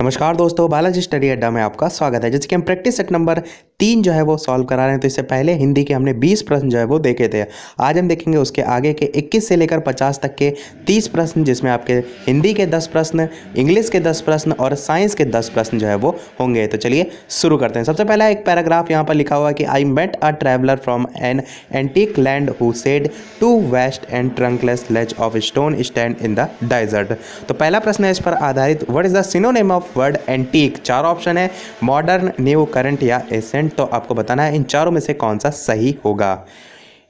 नमस्कार दोस्तों बालाजी स्टडी अड्डा में आपका स्वागत है जैसे कि हम प्रैक्टिस सेट नंबर तीन जो है वो सॉल्व करा रहे हैं तो इससे पहले हिंदी के हमने 20 प्रश्न जो है वो देखे थे आज हम देखेंगे उसके आगे के 21 से लेकर 50 तक के 30 प्रश्न जिसमें आपके हिंदी के 10 प्रश्न इंग्लिश के 10 प्रश्न और साइंस के 10 प्रश्न जो है वो होंगे तो चलिए शुरू करते हैं सबसे पहला एक पैराग्राफ यहाँ पर लिखा हुआ कि I met a traveller from an antique land who said two vast and trunkless legs of stone stand in the desert तो पहला प्रश्न है इस पर आधारित what is the synonym of of word antique चार ऑप्शन है मॉडर्न न्यू करंट या एसेंट तो आपको बताना है इन चारों में से कौन सा सही होगा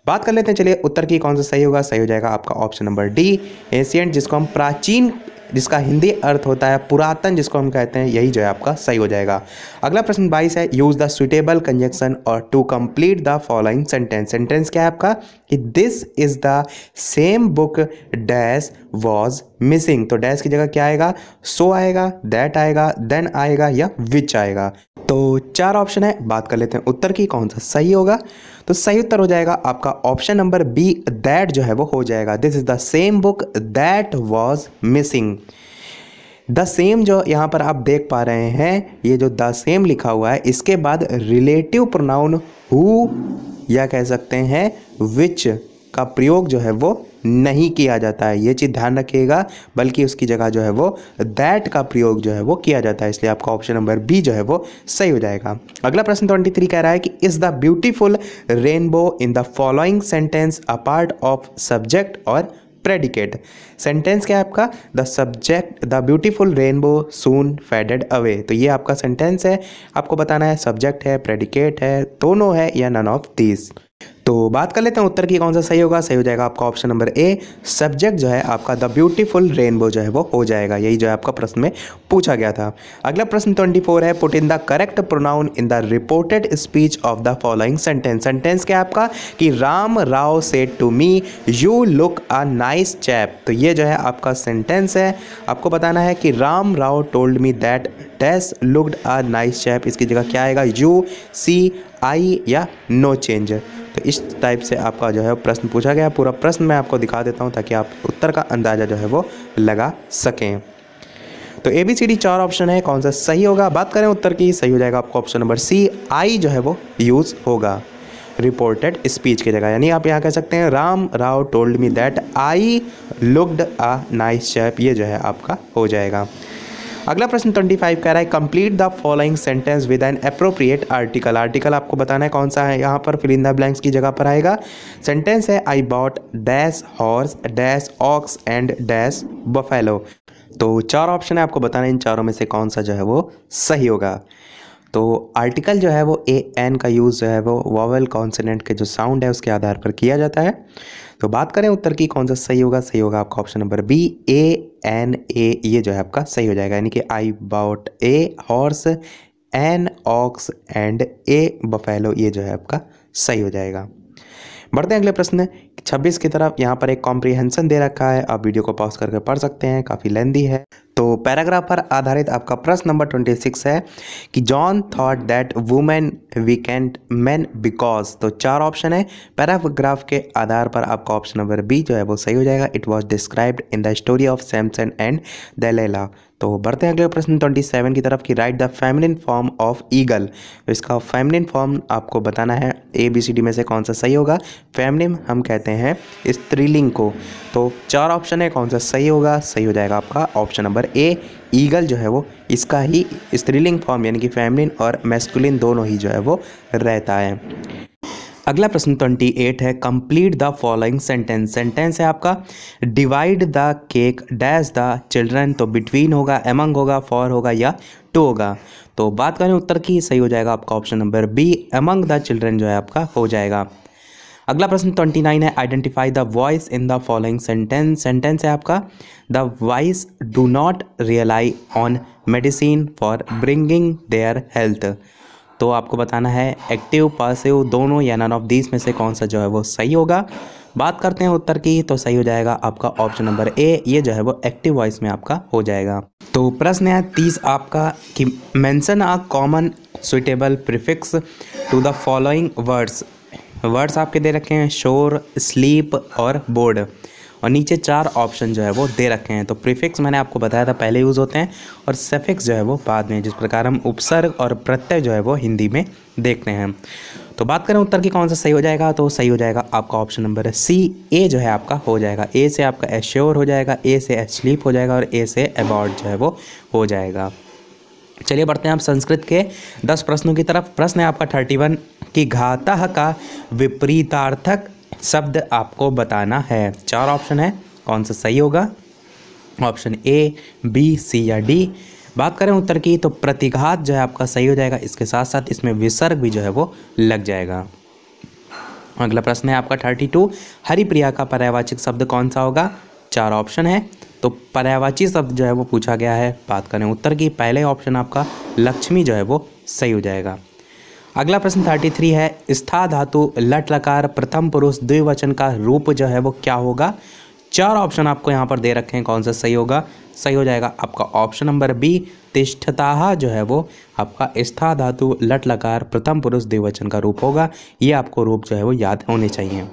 बात कर लेते हैं चलिए उत्तर की कौन सा सही होगा सही हो जाएगा आपका ऑप्शन नंबर डी एशियंट जिसको हम प्राचीन जिसका हिंदी अर्थ होता है पुरातन जिसको हम कहते हैं यही जो है आपका सही हो जाएगा अगला प्रश्न बाईस है यूज़ द सुटेबल कंजक्शन और to complete the following sentence sentence क्या है आपका कि this is the same book dash was missing तो डैश की जगह क्या आएगा सो आएगा दैट आएगा देन आएगा या विच आएगा तो चार ऑप्शन है बात कर लेते हैं उत्तर की कौन सा सही होगा तो सही उत्तर हो जाएगा आपका ऑप्शन नंबर बी दैट जो है वो हो जाएगा this is the same book that was missing the same जो यहाँ पर आप देख पा रहे हैं ये जो द सेम लिखा हुआ है इसके बाद रिलेटिव प्रोनाउन हु या कह सकते हैं विच का प्रयोग जो है वो नहीं किया जाता है ये चीज़ ध्यान रखिएगा बल्कि उसकी जगह जो है वो दैट का प्रयोग जो है वो किया जाता है इसलिए आपका ऑप्शन नंबर बी जो है वो सही हो जाएगा अगला प्रश्न ट्वेंटी थ्री कह रहा है कि is the beautiful rainbow in the following sentence a part of subject और प्रेडिकेट सेंटेंस क्या है आपका the subject the beautiful rainbow soon faded away तो ये आपका सेंटेंस है आपको बताना है सब्जेक्ट है प्रेडिकेट है दोनों है या नन ऑफ दीज तो बात कर लेते हैं उत्तर की कौन सा सही होगा सही हो जाएगा आपका ऑप्शन नंबर ए सब्जेक्ट जो है आपका द ब्यूटीफुल रेनबो जो है वो हो जाएगा यही जो है आपका प्रश्न में पूछा गया था अगला प्रश्न ट्वेंटी फोर है put in the correct pronoun in the reported speech of the following sentence sentence क्या आपका कि Ram Rao said to me you look a nice chap तो ये जो है आपका सेंटेंस है आपको बताना है कि Ram Rao told me that dash looked a nice chap इसकी जगह क्या आएगा यू सी आई या नो चेंज तो इस टाइप से आपका जो है प्रश्न पूछा गया पूरा प्रश्न मैं आपको दिखा देता हूँ ताकि आप उत्तर का अंदाज़ा जो है वो लगा सकें तो ए बी सी डी चार ऑप्शन है कौन सा सही होगा बात करें उत्तर की सही हो जाएगा आपको ऑप्शन नंबर सी आई जो है वो यूज़ होगा रिपोर्टेड स्पीच की जगह यानी आप यहाँ कह सकते हैं Ram Rao told me that I looked a nice chap ये जो है आपका हो जाएगा अगला प्रश्न ट्वेंटी फाइव कह रहा है complete the following sentence with an appropriate article article आपको बताना है कौन सा है यहाँ पर फिलिंदा ब्लैंक्स की जगह पर आएगा सेंटेंस है I bought dash horse dash ox and dash buffalo तो चार ऑप्शन है आपको बताना है इन चारों में से कौन सा जो है वो सही होगा तो आर्टिकल जो है वो ए एन का यूज़ जो है वो वॉवल कॉन्सनेंट के जो साउंड है उसके आधार पर किया जाता है तो बात करें उत्तर की कौन सा सही होगा सही होगा आपका option number B a an a ये जो है आपका सही हो जाएगा यानी कि I bought a horse an ox and a buffalo ये जो है आपका सही हो जाएगा बढ़ते हैं अगले प्रश्न छब्बीस की तरफ यहाँ पर एक कॉम्प्रीहेंशन दे रखा है आप वीडियो को पॉज करके पढ़ सकते हैं काफ़ी लेंदी है पैराग्राफ पर आधारित आपका प्रश्न नंबर ट्वेंटी सिक्स है कि John thought that women we can't man because तो चार ऑप्शन है पैराग्राफ के आधार पर आपका ऑप्शन नंबर बी जो है वो सही हो जाएगा it was described in the story of Samson and Delilah तो बढ़ते हैं अगले प्रश्न ट्वेंटी सेवन की तरफ कि write the feminine form of eagle तो इसका फैमिलिन फॉर्म आपको बताना है ए बी सी डी में से कौन सा सही होगा फैमिलिन हम कहते हैं स्त्रीलिंग को तो चार ऑप्शन है कौन सा सही होगा सही हो जाएगा आपका ऑप्शन नंबर ए ईगल जो है वो इसका ही स्त्रीलिंग फॉर्म यानी कि फैमिलिन और मेस्कुलिन दोनों ही जो है वो रहता है अगला प्रश्न ट्वेंटी एट है complete the following sentence sentence है आपका divide the cake dash the children तो बिटवीन होगा एमंग होगा फॉर होगा या टू होगा तो बात करें उत्तर की सही हो जाएगा आपका option number B among the children जो है आपका हो जाएगा अगला प्रश्न ट्वेंटी नाइन है identify the voice in the following sentence sentence है आपका the voice do not rely on medicine for bringing their health तो आपको बताना है एक्टिव पासिव दोनों या नन ऑफ दीज में से कौन सा जो है वो सही होगा बात करते हैं उत्तर की तो सही हो जाएगा आपका ऑप्शन नंबर ए ये जो है वो एक्टिव वॉइस में आपका हो जाएगा तो प्रश्न है तीस आपका कि mention a common suitable prefix to the following words words आपके दे रखे हैं शोर स्लीप और बोर्ड और नीचे चार ऑप्शन जो है वो दे रखे हैं तो प्रीफिक्स मैंने आपको बताया था पहले यूज़ होते हैं और सेफिक्स जो है वो बाद में जिस प्रकार हम उपसर्ग और प्रत्यय जो है वो हिंदी में देखते हैं तो बात करें उत्तर की कौन सा सही हो जाएगा तो सही हो जाएगा आपका ऑप्शन नंबर सी ए जो है आपका हो जाएगा ए से आपका एश्योर हो जाएगा ए से एस्लीप हो जाएगा और ए से अबॉर्ड जो है वो हो जाएगा चलिए बढ़ते हैं आप संस्कृत के दस प्रश्नों की तरफ प्रश्न है आपका थर्टी वन कि घातः का विपरीतार्थक शब्द आपको बताना है चार ऑप्शन है कौन सा सही होगा ऑप्शन ए बी सी या डी बात करें उत्तर की तो प्रतिघात जो है आपका सही हो जाएगा इसके साथ साथ इसमें विसर्ग भी जो है वो लग जाएगा अगला प्रश्न है आपका थर्टी टू हरिप्रिया का पर्यावाचिक शब्द कौन सा होगा चार ऑप्शन है तो पर्यावाची शब्द जो है वो पूछा गया है बात करें उत्तर की पहले ऑप्शन आपका लक्ष्मी जो है वो सही हो जाएगा अगला प्रश्न थर्टी थ्री है स्था धातु लट लकार प्रथम पुरुष द्विवचन का रूप जो है वो क्या होगा चार ऑप्शन आपको यहाँ पर दे रखे हैं कौन सा सही होगा सही हो जाएगा आपका ऑप्शन नंबर बी तिष्ठता जो है वो आपका स्था धातु लट लकार प्रथम पुरुष द्विवचन का रूप होगा ये आपको रूप जो है वो याद होने चाहिए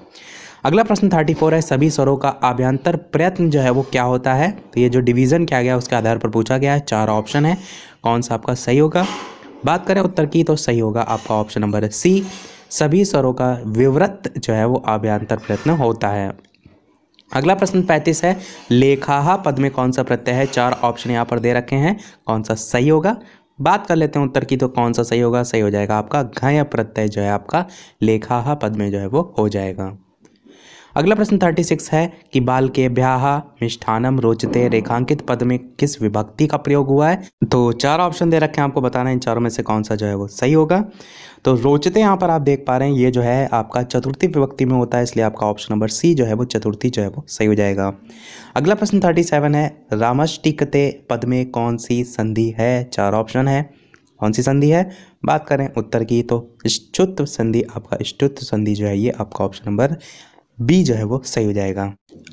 अगला प्रश्न थर्टी फोर है सभी स्वरों का आभ्यंतर प्रयत्न जो है वो क्या होता है तो ये जो डिवीज़न किया गया उसके आधार पर पूछा गया है चार ऑप्शन है कौन सा आपका सही होगा बात करें उत्तर की तो सही होगा आपका ऑप्शन नंबर सी सभी स्वरों का विवृत जो है वो आभ्यंतर प्रयत्न होता है अगला प्रश्न पैंतीस है लेखाहा पद में कौन सा प्रत्यय है चार ऑप्शन यहाँ पर दे रखे हैं कौन सा सही होगा बात कर लेते हैं उत्तर की तो कौन सा सही होगा सही हो जाएगा आपका घय प्रत्यय जो है आपका लेखाहा पद में जो है वो हो जाएगा अगला प्रश्न थर्टी सिक्स है कि बाल के ब्याह मिष्ठानम रोचते रेखांकित पद में किस विभक्ति का प्रयोग हुआ है तो चार ऑप्शन दे रखे हैं आपको बताना है इन चारों में से कौन सा जो है वो सही होगा तो रोचते यहाँ पर आप देख पा रहे हैं ये जो है आपका चतुर्थी विभक्ति में होता है इसलिए आपका ऑप्शन नंबर सी जो है वो चतुर्थी जो है वो सही हो जाएगा अगला प्रश्न थर्टी सेवन है रामष्टिकते पद में कौन सी संधि है चार ऑप्शन है कौन सी संधि है बात करें उत्तर की तो स्तुत्व संधि आपका स्टुत्व संधि जो है ये आपका ऑप्शन नंबर बी जो है वो सही हो जाएगा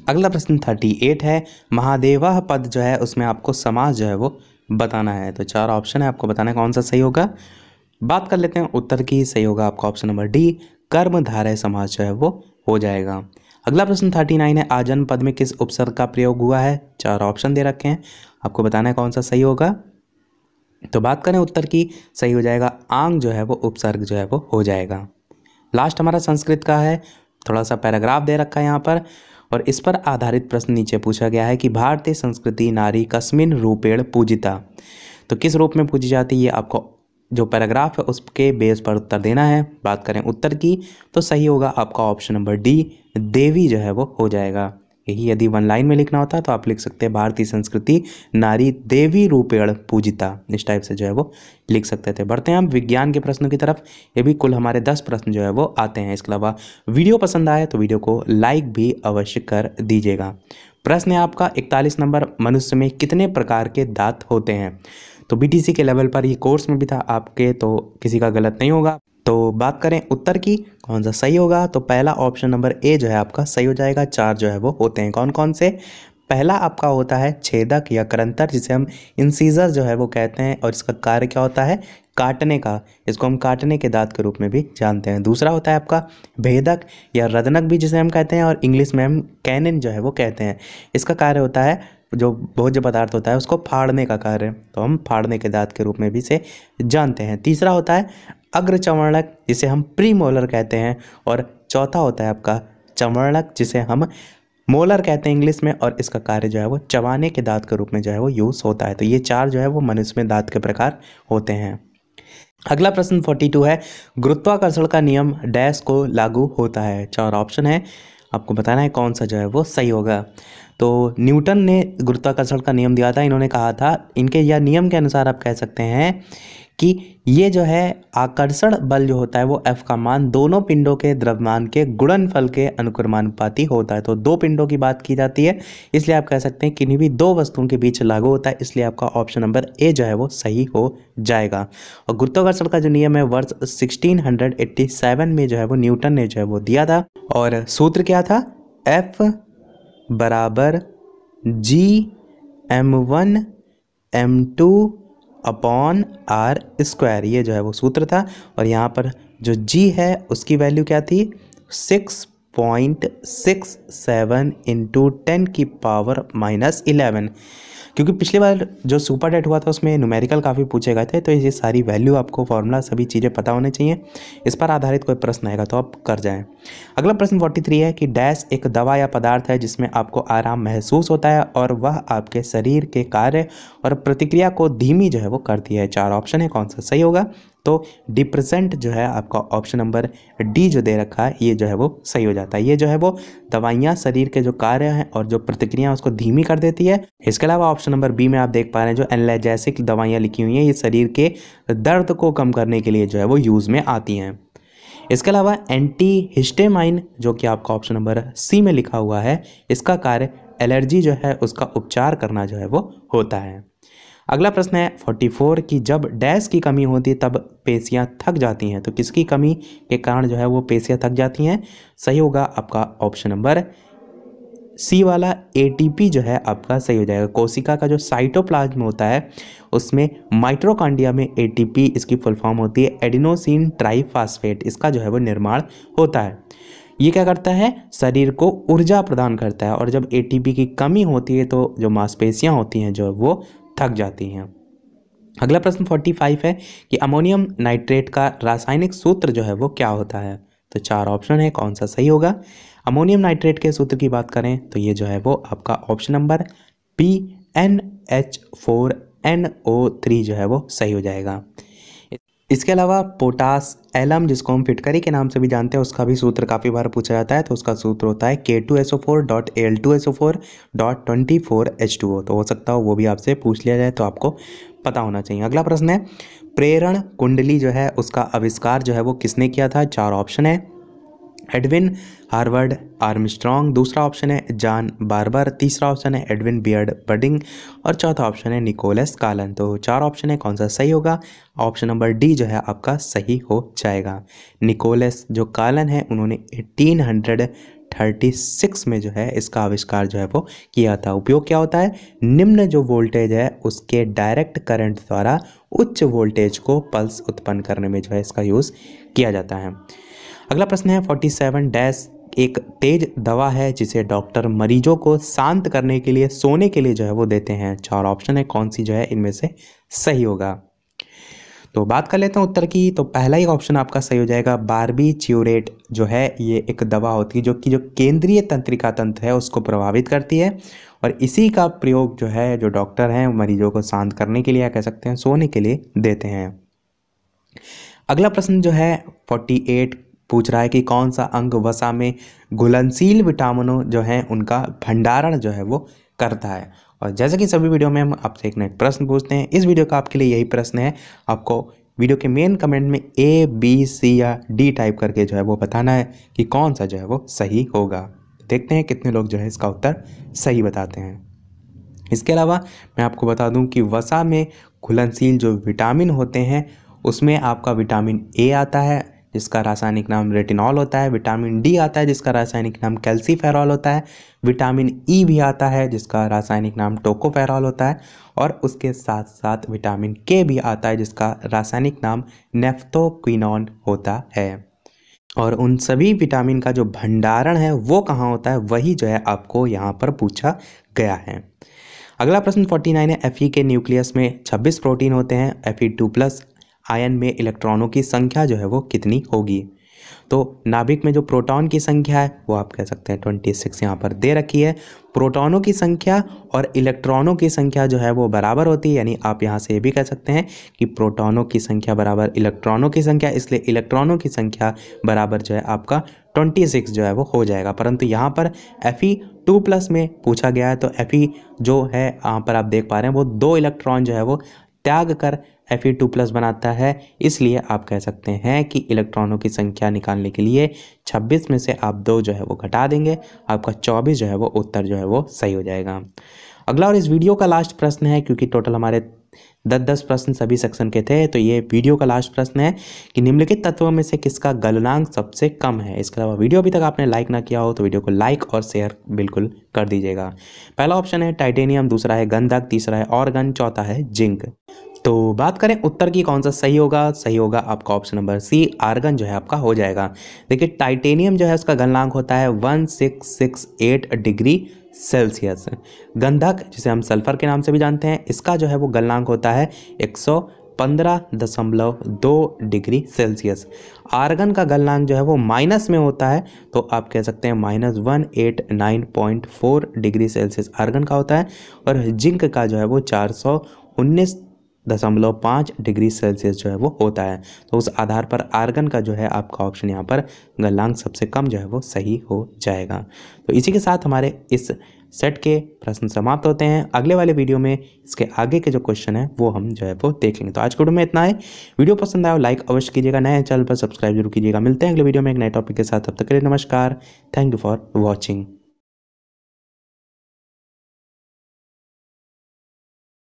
अगला प्रश्न थर्टी एट है महादेवा पद जो है उसमें आपको समाज जो है वो बताना है तो चार ऑप्शन है आपको बताना कौन सा सही होगा बात कर लेते हैं उत्तर की सही होगा आपका ऑप्शन नंबर डी कर्मधारय समाज जो है वो हो जाएगा अगला प्रश्न थर्टी नाइन है आजन पद में किस उपसर्ग का प्रयोग हुआ है चार ऑप्शन दे रखे हैं आपको बताना है कौन सा सही होगा तो बात करें उत्तर की सही हो जाएगा आंग जो है वो उपसर्ग जो है वो हो जाएगा लास्ट हमारा संस्कृत का है थोड़ा सा पैराग्राफ दे रखा है यहाँ पर और इस पर आधारित प्रश्न नीचे पूछा गया है कि भारतीय संस्कृति नारी कस्मिन रूपेण पूजिता तो किस रूप में पूजी जाती है ये आपको जो पैराग्राफ है उसके बेस पर उत्तर देना है बात करें उत्तर की तो सही होगा आपका ऑप्शन नंबर डी देवी जो है वो हो जाएगा यही यदि वन लाइन में लिखना होता तो आप लिख सकते हैं भारतीय संस्कृति नारी देवी रूपेण पूजिता इस टाइप से जो है वो लिख सकते थे बढ़ते हैं हम विज्ञान के प्रश्नों की तरफ ये भी कुल हमारे दस प्रश्न जो है वो आते हैं इसके अलावा वीडियो पसंद आए तो वीडियो को लाइक भी अवश्य कर दीजिएगा प्रश्न है आपका इकतालीस नंबर मनुष्य में कितने प्रकार के दांत होते हैं तो बीटीसी के लेवल पर ये कोर्स में भी था आपके तो किसी का गलत नहीं होगा तो बात करें उत्तर की कौन सा सही होगा तो पहला ऑप्शन नंबर ए जो है आपका सही हो जाएगा चार जो है वो होते हैं कौन कौन से पहला आपका होता है छेदक या करंतर जिसे हम इंसीजर जो है वो कहते हैं और इसका कार्य क्या होता है काटने का इसको हम काटने के दांत के रूप में भी जानते हैं दूसरा होता है आपका भेदक या रदनक भी जिसे हम कहते हैं और इंग्लिश में हम कैनन जो है वो कहते हैं इसका कार्य होता है जो भोज्य पदार्थ होता है उसको फाड़ने का कार्य तो हम फाड़ने के दांत के रूप में भी इसे जानते हैं तीसरा होता है अग्रचवर्णक जिसे हम प्री मोलर कहते हैं और चौथा होता है आपका चवर्णक जिसे हम मोलर कहते हैं इंग्लिश में और इसका कार्य जो है वो चबाने के दांत के रूप में जो है वो यूज़ होता है तो ये चार जो है वो मनुष्य में दांत के प्रकार होते हैं अगला प्रश्न 42 है गुरुत्वाकर्षण का नियम डैश को लागू होता है चार ऑप्शन है आपको बताना है कौन सा जो है वो सही होगा तो न्यूटन ने गुरुत्वाकर्षण का नियम दिया था इन्होंने कहा था इनके या नियम के अनुसार आप कह सकते हैं कि ये जो है आकर्षण बल जो होता है वो एफ का मान दोनों पिंडों के द्रव्यमान के गुणनफल के अनुक्रमानुपाती होता है तो दो पिंडों की बात की जाती है इसलिए आप कह सकते हैं किन्हीं भी दो वस्तुओं के बीच लागू होता है इसलिए आपका ऑप्शन नंबर ए जो है वो सही हो जाएगा और गुरुत्वाकर्षण का जो नियम है वर्ष सिक्सटीन में जो है वो न्यूटन ने जो है वो दिया था और सूत्र क्या था एफ बराबर G M one M two upon R square ये जो है वो सूत्र था और यहाँ पर जो जी है उसकी वैल्यू क्या थी six point six seven into ten की पावर माइनस इलेवन क्योंकि पिछली बार जो सुपर डेट हुआ था उसमें न्यूमेरिकल काफ़ी पूछे गए थे तो ये सारी वैल्यू आपको फॉर्मूला सभी चीज़ें पता होने चाहिए इस पर आधारित कोई प्रश्न आएगा तो आप कर जाएँ अगला प्रश्न फोर्टी है कि डैश एक दवा या पदार्थ है जिसमें आपको आराम महसूस होता है और वह आपके शरीर के कार्य और प्रतिक्रिया को धीमी जो है वो करती है चार ऑप्शन है कौन सा सही होगा तो डिप्रेजेंट जो है आपका ऑप्शन नंबर डी जो दे रखा है ये जो है वो सही हो जाता है ये जो है वो दवाइयाँ शरीर के जो कार्य हैं और जो प्रतिक्रिया उसको धीमी कर देती है इसके अलावा ऑप्शन नंबर बी में आप देख पा रहे हैं जो एनलेजैसिक दवाइयाँ लिखी हुई हैं ये शरीर के दर्द को कम करने के लिए जो है वो यूज़ में आती हैं इसके अलावा एंटी हिस्टेमाइन जो कि आपका ऑप्शन नंबर सी में लिखा हुआ है इसका कार्य एलर्जी जो है उसका उपचार करना जो है वो होता है अगला प्रश्न है 44 कि जब डैश की कमी होती है तब पेशियाँ थक जाती हैं तो किसकी कमी के कारण जो है वो पेशियाँ थक जाती हैं सही होगा आपका ऑप्शन नंबर सी वाला एटीपी जो है आपका सही हो जाएगा कोशिका का जो साइटोप्लाज्म होता है उसमें माइट्रोकांडिया में एटीपी इसकी फुल फॉर्म होती है एडिनोसिन ट्राइफास्फेट इसका जो है वो निर्माण होता है ये क्या करता है शरीर को ऊर्जा प्रदान करता है और जब एटीपी की कमी होती है तो जो मांसपेशियाँ होती हैं जो वो थक जाती हैं अगला प्रश्न 45 है कि अमोनियम नाइट्रेट का रासायनिक सूत्र जो है वो क्या होता है तो चार ऑप्शन है कौन सा सही होगा अमोनियम नाइट्रेट के सूत्र की बात करें तो ये जो है वो आपका option number P N H four N O three जो है वो सही हो जाएगा इसके अलावा पोटास एलम जिसको हम फिटकरी के नाम से भी जानते हैं उसका भी सूत्र काफ़ी बार पूछा जाता है तो उसका सूत्र होता है K two S O four dot L two S O four dot twenty four H two O तो हो सकता हो वो भी आपसे पूछ लिया जाए तो आपको पता होना चाहिए अगला प्रश्न है प्रेरण कुंडली जो है उसका आविष्कार जो है वो किसने किया था चार ऑप्शन है एडविन हार्वर्ड आर्मस्ट्रॉन्ग दूसरा ऑप्शन है जॉन बार्बर तीसरा ऑप्शन है एडविन बियर्ड बडिंग और चौथा ऑप्शन है निकोलस कालन तो चार ऑप्शन है कौन सा सही होगा ऑप्शन नंबर डी जो है आपका सही हो जाएगा निकोलस जो कालन है उन्होंने 1836 में जो है इसका आविष्कार जो है वो किया था उपयोग क्या होता है निम्न जो वोल्टेज है उसके डायरेक्ट करंट द्वारा उच्च वोल्टेज को पल्स उत्पन्न करने में जो है इसका यूज़ किया जाता है अगला प्रश्न है फोर्टी सेवन डैश एक तेज दवा है जिसे डॉक्टर मरीजों को शांत करने के लिए सोने के लिए जो है वो देते हैं चार ऑप्शन है कौन सी जो है इनमें से सही होगा तो बात कर लेते हैं उत्तर की तो पहला ही ऑप्शन आपका सही हो जाएगा बारबी च्यूरेट जो है ये एक दवा होती है जो कि जो केंद्रीय तंत्रिका तंत्र है उसको प्रभावित करती है और इसी का प्रयोग जो है जो डॉक्टर हैं मरीजों को शांत करने के लिए या कह सकते हैं सोने के लिए देते हैं अगला प्रश्न जो है 48 पूछ रहा है कि कौन सा अंग वसा में घुलनशील विटामिनों जो हैं उनका भंडारण जो है वो करता है और जैसे कि सभी वीडियो में हम आपसे एक नए प्रश्न पूछते हैं इस वीडियो का आपके लिए यही प्रश्न है आपको वीडियो के मेन कमेंट में ए बी सी या डी टाइप करके जो है वो बताना है कि कौन सा जो है वो सही होगा देखते हैं कितने लोग जो है इसका उत्तर सही बताते हैं इसके अलावा मैं आपको बता दूं कि वसा में घुलनशील जो विटामिन होते हैं उसमें आपका विटामिन ए आता है जिसका रासायनिक नाम रेटिनॉल होता है विटामिन डी आता है जिसका रासायनिक नाम कैल्सीफेरॉल होता है विटामिन ई e भी आता है जिसका रासायनिक नाम टोकोफेरॉल होता है और उसके साथ साथ विटामिन के भी आता है जिसका रासायनिक नाम नेफ्थोक्विनॉन होता है और उन सभी विटामिन का जो भंडारण है वो कहाँ होता है वही जो है आपको यहाँ पर पूछा गया है अगला प्रश्न 49 है एफ के न्यूक्लियस में 26 प्रोटीन होते हैं एफ टू प्लस आयन में इलेक्ट्रॉनों की संख्या जो है वो कितनी होगी तो नाभिक में जो प्रोटॉन की संख्या है वो आप कह सकते हैं ट्वेंटी सिक्स यहाँ पर दे रखी है प्रोटॉनों की संख्या और इलेक्ट्रॉनों की संख्या जो है वो बराबर होती है यानी आप यहाँ से ये भी कह सकते हैं कि प्रोटॉनों की संख्या बराबर इलेक्ट्रॉनों की संख्या इसलिए इलेक्ट्रॉनों की संख्या बराबर जो है आपका ट्वेंटी सिक्स जो है वो हो जाएगा परंतु यहाँ पर एफ ई टू प्लस में पूछा गया है तो एफ जो है यहाँ पर आप देख पा रहे हैं वो दो इलेक्ट्रॉन जो है वो त्याग कर ई टू प्लस बनाता है इसलिए आप कह सकते हैं कि इलेक्ट्रॉनों की संख्या निकालने के लिए 26 में से आप दो जो है वो घटा देंगे आपका 24 जो है वो उत्तर जो है वो सही हो जाएगा अगला और इस वीडियो का लास्ट प्रश्न है क्योंकि टोटल हमारे दस दस प्रश्न सभी सेक्शन के थे तो ये वीडियो का लास्ट प्रश्न है कि निम्नलिखित तत्वों में से किसका गलनांक सबसे कम है इसके अलावा वीडियो अभी तक आपने लाइक ना किया हो तो वीडियो को लाइक और शेयर बिल्कुल कर दीजिएगा पहला ऑप्शन है टाइटेनियम दूसरा है गंधक तीसरा है ऑर्गन चौथा है जिंक तो बात करें उत्तर की कौन सा सही होगा सही होगा आपका ऑप्शन नंबर सी आर्गन जो है आपका हो जाएगा देखिए टाइटेनियम जो है उसका गलनांक होता है one six six eight degree Celsius गंधक जिसे हम सल्फर के नाम से भी जानते हैं इसका जो है वो गलनांक होता है एक सौ पंद्रह दशमलव दो डिग्री सेल्सियस आर्गन का गलनांक जो है वो माइनस में होता है तो आप कह सकते हैं minus one eight nine point four degree Celsius argon का होता है और जिंक का जो है वो चार सौ उन्नीस दशमलव पाँच डिग्री सेल्सियस जो है वो होता है तो उस आधार पर आर्गन का जो है आपका ऑप्शन यहाँ पर गलांग सबसे कम जो है वो सही हो जाएगा तो इसी के साथ हमारे इस सेट के प्रश्न समाप्त होते हैं अगले वाले वीडियो में इसके आगे के जो क्वेश्चन है वो हम जो है वो देखेंगे तो आज के वीडियो में इतना है वीडियो पसंद आया लाइक अवश्य कीजिएगा नए चैनल पर सब्सक्राइब जरूर कीजिएगा मिलते हैं अगले वीडियो में एक नए टॉपिक के साथ तब तक के लिए नमस्कार थैंक यू फॉर वॉचिंग